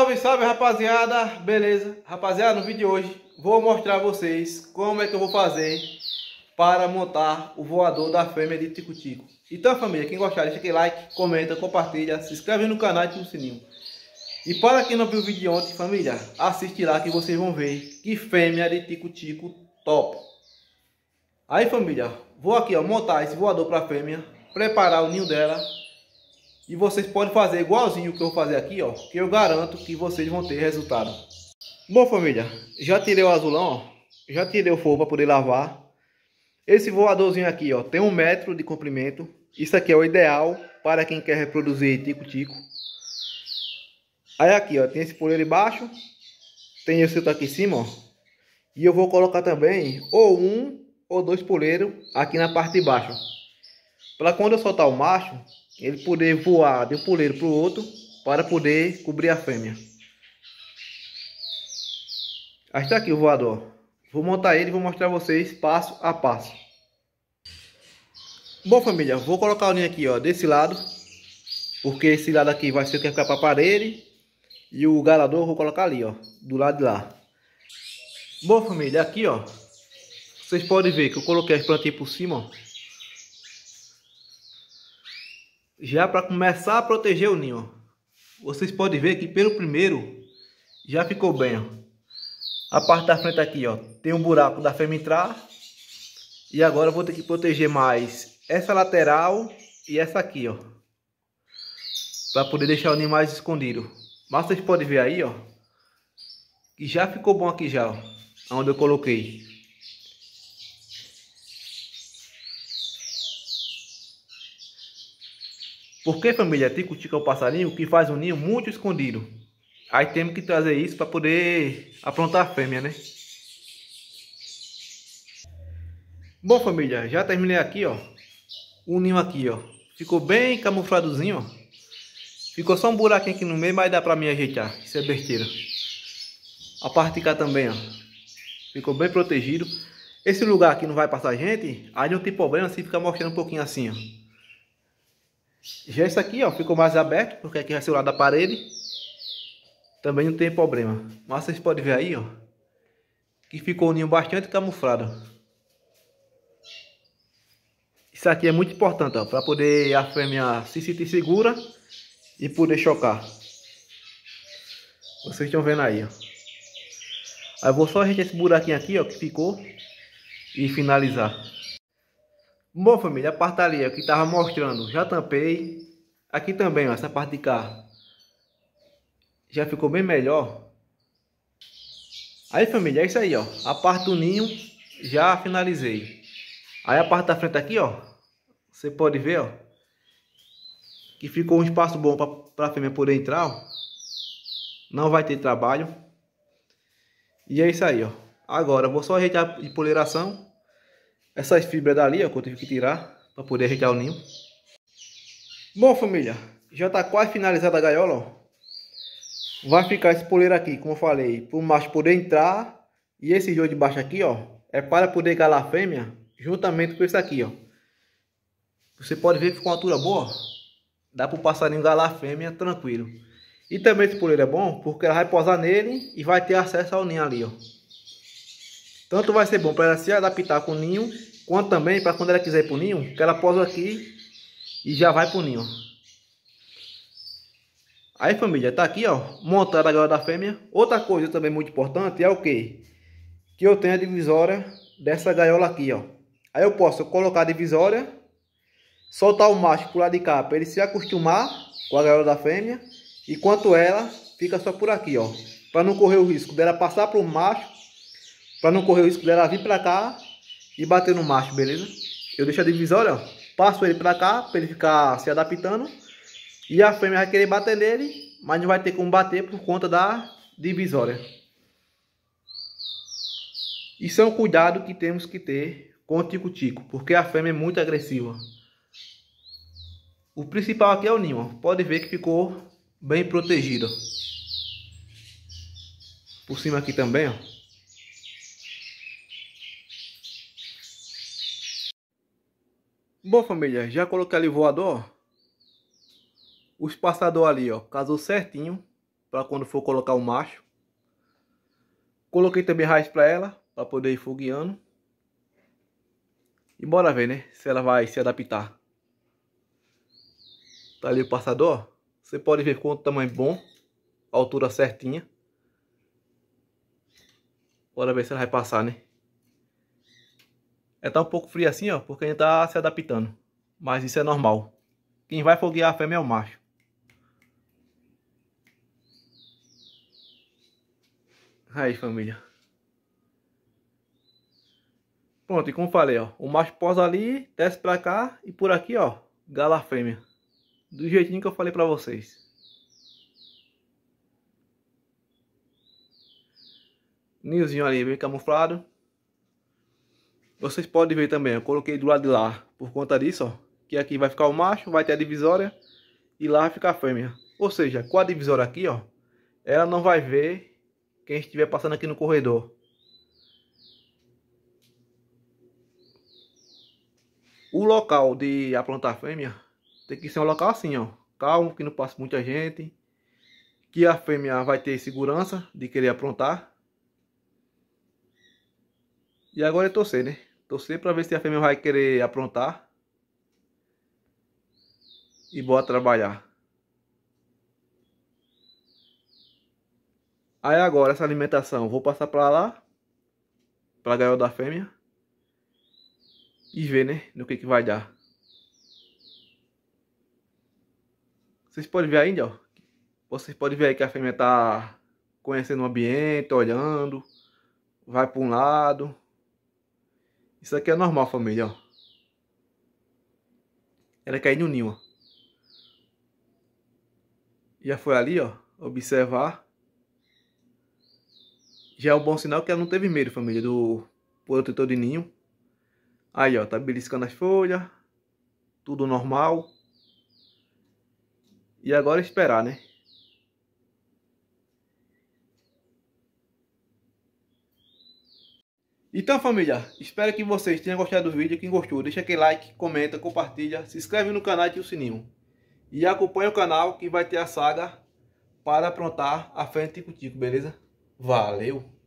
Salve, salve rapaziada, beleza? Rapaziada, no vídeo de hoje vou mostrar a vocês como é que eu vou fazer para montar o voador da fêmea de Tico-Tico. Então família, quem gostar deixa aquele like, comenta, compartilha, se inscreve no canal e ativa o sininho. E para quem não viu o vídeo de ontem, família, assiste lá que vocês vão ver que fêmea de Tico-Tico top. Aí família, vou aqui ó, montar esse voador para a fêmea, preparar o ninho dela e vocês podem fazer igualzinho o que eu vou fazer aqui, ó. Que eu garanto que vocês vão ter resultado. Bom, família, já tirei o azulão, ó. Já tirei o forro para poder lavar. Esse voadorzinho aqui, ó, tem um metro de comprimento. Isso aqui é o ideal para quem quer reproduzir tico-tico. Aí aqui, ó, tem esse poleiro embaixo. Tem esse outro aqui em cima, ó. E eu vou colocar também ou um ou dois poleiros aqui na parte de baixo. Para quando eu soltar o macho, ele poder voar de um poleiro para o outro para poder cobrir a fêmea. Aí está aqui o voador. Vou montar ele e vou mostrar a vocês passo a passo. Bom família, vou colocar o ninho aqui ó, desse lado. Porque esse lado aqui vai ser o que vai ficar para a parede. E o galador eu vou colocar ali ó, do lado de lá. Bom família, aqui ó, vocês podem ver que eu coloquei as plantinhas por cima ó. Já para começar a proteger o ninho, vocês podem ver que pelo primeiro já ficou bem. Ó. A parte da frente aqui ó, tem um buraco da fêmea entrar. E agora vou ter que proteger mais essa lateral e essa aqui ó. Para poder deixar o ninho mais escondido. Mas vocês podem ver aí ó, que já ficou bom aqui já, ó, onde eu coloquei. Porque família, tico-tico é o passarinho que faz um ninho muito escondido. Aí temos que trazer isso para poder aprontar a fêmea, né? Bom família, já terminei aqui, ó. O ninho aqui, ó. Ficou bem camufladozinho, ó. Ficou só um buraquinho aqui no meio, mas dá pra mim ajeitar. Isso é besteira. A parte de cá também, ó. Ficou bem protegido. Esse lugar aqui não vai passar gente, aí não tem problema se ficar mostrando um pouquinho assim, ó. Já isso aqui, ó, ficou mais aberto, porque aqui vai ser o lado da parede. Também não tem problema. Mas vocês podem ver aí, ó, que ficou o ninho bastante camuflado. Isso aqui é muito importante, ó, para poder a fêmea se sentir segura e poder chocar. Vocês estão vendo aí, ó. Aí eu vou só ajeitar esse buraquinho aqui, ó, que ficou e finalizar. Bom, família, a parte ali que estava mostrando, já tampei. Aqui também, ó, essa parte de cá. Já ficou bem melhor. Aí, família, é isso aí, ó. A parte do ninho, já finalizei. Aí a parte da frente aqui, ó. Você pode ver, ó. Que ficou um espaço bom para a fêmea poder entrar, ó. Não vai ter trabalho. E é isso aí, ó. Agora, vou só ajeitar a poliração essas fibras dali, ó, que eu tive que tirar para poder ajeitar o ninho. Bom, família, já está quase finalizada a gaiola, ó. Vai ficar esse poleiro aqui, como eu falei, para o macho poder entrar. E esse joio de baixo aqui, ó, é para poder galar a fêmea juntamente com esse aqui, ó. Você pode ver que ficou uma altura boa, Dá para o passarinho galar a fêmea tranquilo. E também esse poleiro é bom porque ela vai posar nele e vai ter acesso ao ninho ali, ó. Tanto vai ser bom para ela se adaptar com o ninho, quanto também para quando ela quiser ir para o ninho, que ela posa aqui e já vai para o ninho. Aí família, tá aqui ó, montada gaiola da fêmea. Outra coisa também muito importante é o que? Que eu tenho a divisória dessa gaiola aqui ó. Aí eu posso colocar a divisória, soltar o macho pro lado de cá para ele se acostumar com a gaiola da fêmea. Enquanto ela fica só por aqui ó, para não correr o risco dela passar pro macho Pra não correr o risco dela vir pra cá e bater no macho, beleza? Eu deixo a divisória, ó. Passo ele pra cá, pra ele ficar se adaptando. E a fêmea vai querer bater nele, mas não vai ter como bater por conta da divisória. Isso é um cuidado que temos que ter com o tico-tico, porque a fêmea é muito agressiva. O principal aqui é o ninho, pode ver que ficou bem protegido. Por cima aqui também, ó. Bom, família, já coloquei ali voador. O espaçador ali, ó, casou certinho para quando for colocar o macho. Coloquei também raiz para ela, para poder ir fogueando. E bora ver, né, se ela vai se adaptar. Tá ali o passador, você pode ver quanto tamanho bom, altura certinha. Bora ver se ela vai passar, né? É tá um pouco frio assim, ó, porque gente tá se adaptando. Mas isso é normal. Quem vai foguear a fêmea é o macho. Aí, família. Pronto, e como falei, ó, o macho posa ali, desce pra cá e por aqui, ó, gala fêmea. Do jeitinho que eu falei pra vocês. Ninhozinho ali, bem camuflado. Vocês podem ver também, eu coloquei do lado de lá por conta disso, ó. Que aqui vai ficar o macho, vai ter a divisória e lá vai ficar a fêmea. Ou seja, com a divisória aqui, ó, ela não vai ver quem estiver passando aqui no corredor. O local de aplantar fêmea tem que ser um local assim, ó. Calmo, que não passe muita gente. Que a fêmea vai ter segurança de querer aprontar. E agora é torcer, né? Torcer para ver se a fêmea vai querer aprontar. E bora trabalhar. Aí agora essa alimentação, vou passar para lá, para gaiola da fêmea e ver, né, no que que vai dar. Vocês podem ver ainda, ó. Vocês podem ver aí que a fêmea tá conhecendo o ambiente, olhando, vai para um lado, isso aqui é normal, família, ó. Ela caiu no ninho, ó. Já foi ali, ó, observar. Já é um bom sinal que ela não teve medo, família, do protetor de ninho. Aí, ó, tá beliscando as folhas. Tudo normal. E agora esperar, né? Então família, espero que vocês tenham gostado do vídeo. Quem gostou, deixa aquele like, comenta, compartilha, se inscreve no canal e ativa o sininho. E acompanha o canal que vai ter a saga para aprontar a frente Tico Tico, beleza? Valeu!